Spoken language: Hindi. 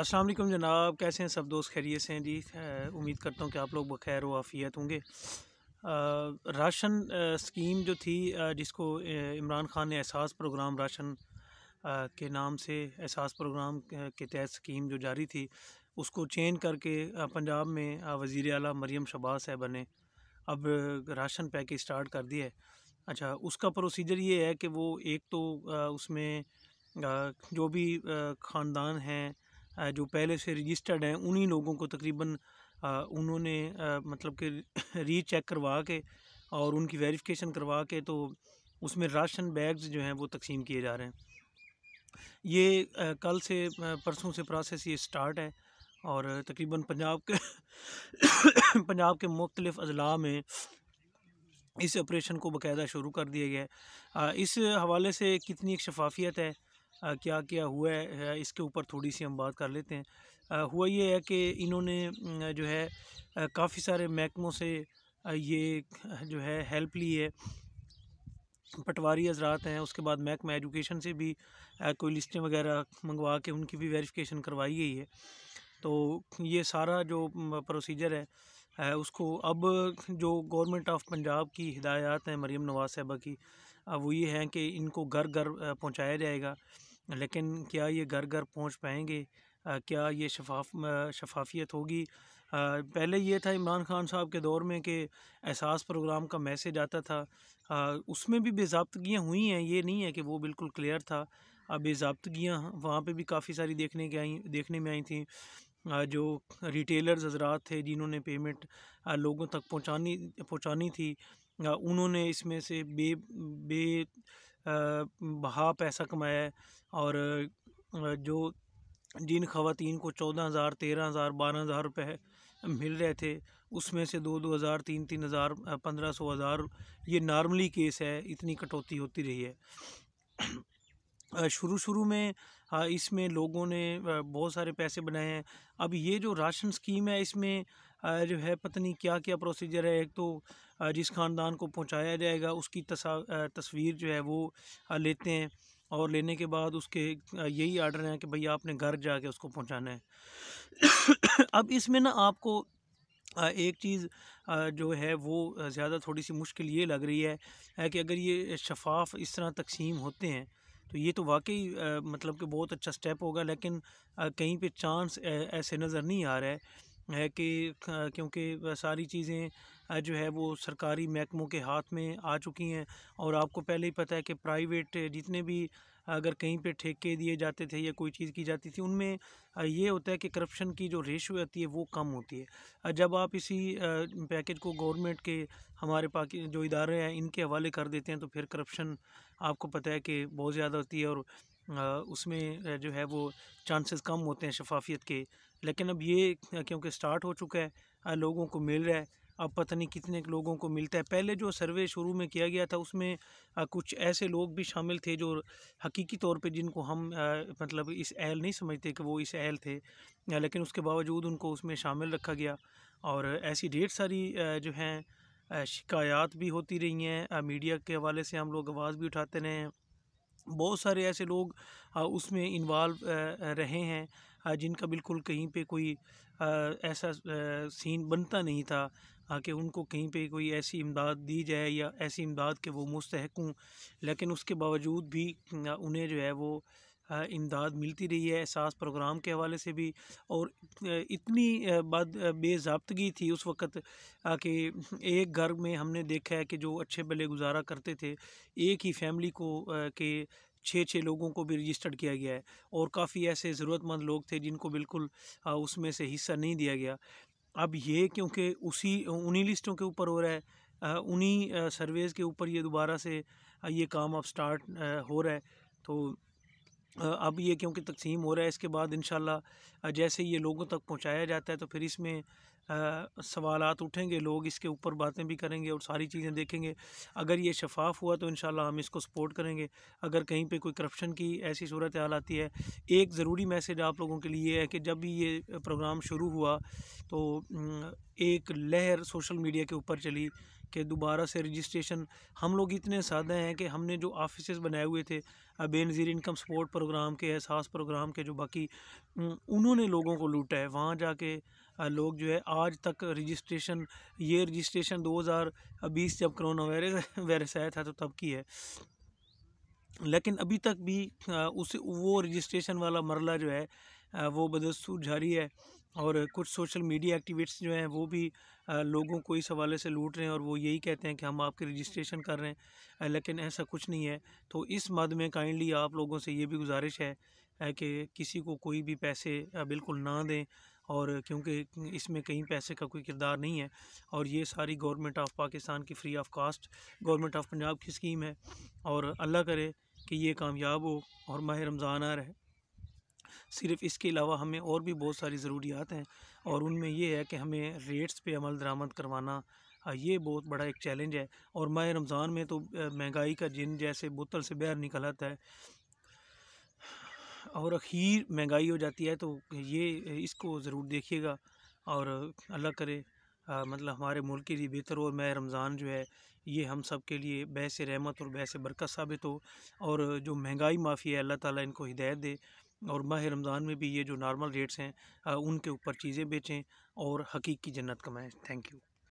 अस्सलाम वालेकुम जनाब कैसे हैं सब दोस्त खैरियत से हैं जी उम्मीद करता हूँ कि आप लोग बखैर वाफ़ियत होंगे राशन स्कीम जो थी जिसको इमरान ख़ान ने एहसास प्रोग्राम राशन के नाम से एहसास प्रोग्राम के तहत स्कीम जो जारी थी उसको चेंज करके पंजाब में वज़ी अली मरीम शबाज साहबा ने अब राशन पैकेज स्टार्ट कर दिया है अच्छा उसका प्रोसीजर ये है कि वो एक तो उसमें जो भी ख़ानदान हैं जो पहले से रजिस्टर्ड हैं उन्हीं लोगों को तकरीबन उन्होंने मतलब कि रीचेक करवा के और उनकी वेरिफिकेशन करवा के तो उसमें राशन बैग्स जो हैं वो तकसीम किए जा रहे हैं ये कल से परसों से प्रोसेस ये स्टार्ट है और तकरीबन पंजाब के पंजाब के मुख्तलिफ़ अजला में इस ऑपरेशन को बाकायदा शुरू कर दिया गया है इस हवाले से कितनी एक शफाफियत है क्या क्या हुआ है इसके ऊपर थोड़ी सी हम बात कर लेते हैं हुआ ये है कि इन्होंने जो है काफ़ी सारे महकमों से ये जो है हेल्प ली है पटवारी हजरात हैं उसके बाद महकमा एजुकेशन से भी कोई लिस्टें वगैरह मंगवा के उनकी भी वेरिफिकेशन करवाई गई है तो ये सारा जो प्रोसीजर है उसको अब जो गवर्नमेंट ऑफ पंजाब की हिदायत हैं मरीम नवाज साहबा की अब वो ये हैं कि इनको घर घर पहुंचाया जाएगा लेकिन क्या ये घर घर पहुंच पाएंगे आ, क्या ये शफाफ शफाफियत होगी पहले ये था इमरान खान साहब के दौर में कि एहसास प्रोग्राम का मैसेज आता था आ, उसमें भी बेजाबतगियाँ हुई हैं ये नहीं है कि वो बिल्कुल क्लियर था अब बेजाबतगियाँ वहाँ पे भी काफ़ी सारी देखने के आई देखने में आई थी आ, जो रिटेलर्स हजरात थे जिन्होंने पेमेंट लोगों तक पहुँचानी पहुँचानी थी उन्होंने इसमें से बे बे बहा पैसा कमाया है और जो जिन खातन को चौदह हज़ार तेरह हज़ार बारह हज़ार रुपये मिल रहे थे उसमें से दो दो हज़ार तीन तीन हज़ार पंद्रह सौ हज़ार ये नॉर्मली केस है इतनी कटौती होती रही है शुरू शुरू में इसमें लोगों ने बहुत सारे पैसे बनाए हैं अब ये जो राशन स्कीम है इसमें जो है पता नहीं क्या क्या प्रोसीजर है एक तो जिस ख़ानदान को पहुंचाया जाएगा उसकी तस्वीर जो है वो लेते हैं और लेने के बाद उसके यही आर्डर हैं कि भाई आपने घर जाके उसको पहुंचाना है अब इसमें ना आपको एक चीज़ जो है वो ज़्यादा थोड़ी सी मुश्किल ये लग रही है कि अगर ये शफाफ इस तरह तकसीम होते हैं तो ये तो वाकई मतलब कि बहुत अच्छा स्टेप होगा लेकिन कहीं पे चांस ऐसे नज़र नहीं आ रहा है है कि क्योंकि सारी चीज़ें जो है वो सरकारी महकमों के हाथ में आ चुकी हैं और आपको पहले ही पता है कि प्राइवेट जितने भी अगर कहीं पे ठेके दिए जाते थे या कोई चीज़ की जाती थी उनमें ये होता है कि करप्शन की जो रेशो आती है वो कम होती है जब आप इसी पैकेज को गवर्नमेंट के हमारे पाकि जो इदारे हैं इनके हवाले कर देते हैं तो फिर करप्शन आपको पता है कि बहुत ज़्यादा होती है और उसमें जो है वो चांसेस कम होते हैं शफाफियत के लेकिन अब ये क्योंकि स्टार्ट हो चुका है लोगों को मिल रहा है अब पता नहीं कितने लोगों को मिलता है पहले जो सर्वे शुरू में किया गया था उसमें कुछ ऐसे लोग भी शामिल थे जो हकीकी तौर पे जिनको हम मतलब इस अहल नहीं समझते कि वो इस अहल थे लेकिन उसके बावजूद उनको उसमें शामिल रखा गया और ऐसी ढेर सारी जो हैं शिकायत भी होती रही हैं मीडिया के हवाले से हम लोग आवाज़ भी उठाते रहे हैं बहुत सारे ऐसे लोग उसमें इन्वाल्व रहे हैं जिनका बिल्कुल कहीं पे कोई ऐसा सीन बनता नहीं था कि उनको कहीं पे कोई ऐसी इमदाद दी जाए या ऐसी इमदाद के वो मुस्तक हों लेकिन उसके बावजूद भी उन्हें जो है वो इमदाद मिलती रही है एहसास प्रोग्राम के हवाले से भी और इतनी बद बेजाबतगी थी उस वक़्त कि एक घर में हमने देखा है कि जो अच्छे भले गुजारा करते थे एक ही फैमिली को के छः छः लोगों को भी रजिस्टर्ड किया गया है और काफ़ी ऐसे ज़रूरतमंद लोग थे जिनको बिल्कुल उसमें से हिस्सा नहीं दिया गया अब ये क्योंकि उसी उन्हीं लिस्टों के ऊपर हो रहा है उन्हीं सर्वेज़ के ऊपर ये दोबारा से ये काम अब स्टार्ट हो रहा है तो अब ये क्योंकि तकसीम हो रहा है इसके बाद इन जैसे ये लोगों तक पहुँचाया जाता है तो फिर इसमें सवाल उठेंगे लोग इसके ऊपर बातें भी करेंगे और सारी चीज़ें देखेंगे अगर ये शफाफ हुआ तो इन हम इसको सपोर्ट करेंगे अगर कहीं पे कोई करप्शन की ऐसी सूरत हाल आती है एक ज़रूरी मैसेज आप लोगों के लिए है कि जब भी ये प्रोग्राम शुरू हुआ तो एक लहर सोशल मीडिया के ऊपर चली कि दोबारा से रजिस्ट्रेशन हम लोग इतने सादे हैं कि हमने जो ऑफिस बनाए हुए थे बेनज़ीर इनकम सपोर्ट प्रोग्राम के एहसास प्रोग्राम के जो बाकी उन्होंने लोगों को लूटा है वहाँ जाके लोग जो है आज तक रजिस्ट्रेशन ये रजिस्ट्रेशन 2020 जब करोना वायरस वायरस आया था तो तब की है लेकिन अभी तक भी उस वो रजिस्ट्रेशन वाला मरला जो है वो बदस्तूर जारी है और कुछ सोशल मीडिया एक्टिविट्स जो हैं वो भी लोगों को इस हवाले से लूट रहे हैं और वो यही कहते हैं कि हम आपके रजिस्ट्रेशन कर रहे हैं लेकिन ऐसा कुछ नहीं है तो इस मद में काइंडली आप लोगों से ये भी गुजारिश है कि किसी को कोई भी पैसे बिल्कुल ना दें और क्योंकि इसमें कहीं पैसे का कोई किरदार नहीं है और ये सारी गवर्नमेंट ऑफ पाकिस्तान की free of cost government of Punjab की स्कीम है और अल्लाह करे कि ये कामयाब हो और माह रमज़ान आ रहे सिर्फ इसके अलावा हमें और भी बहुत सारी ज़रूरियात हैं और उनमें यह है कि हमें रेट्स पे अमल दरामद करवाना ये बहुत बड़ा एक चैलेंज है और माह रमज़ान में तो महंगाई का जिन जैसे बोतल से बाहर निकल आता है और अखीर महंगाई हो जाती है तो ये इसको ज़रूर देखिएगा और अल्लाह करे आ, मतलब हमारे मुल्क के लिए बेहतर हो और माह रमज़ान जो है ये हम सब के लिए बहस रहमत और बहस बरकत साबित हो और जो महंगाई माफ़ी है अल्लाह ताला इनको हिदायत दे और माह रमज़ान में भी ये जो नॉर्मल रेट्स हैं उनके ऊपर चीज़ें बेचें और हकीकी जन्नत कमाएँ थैंक यू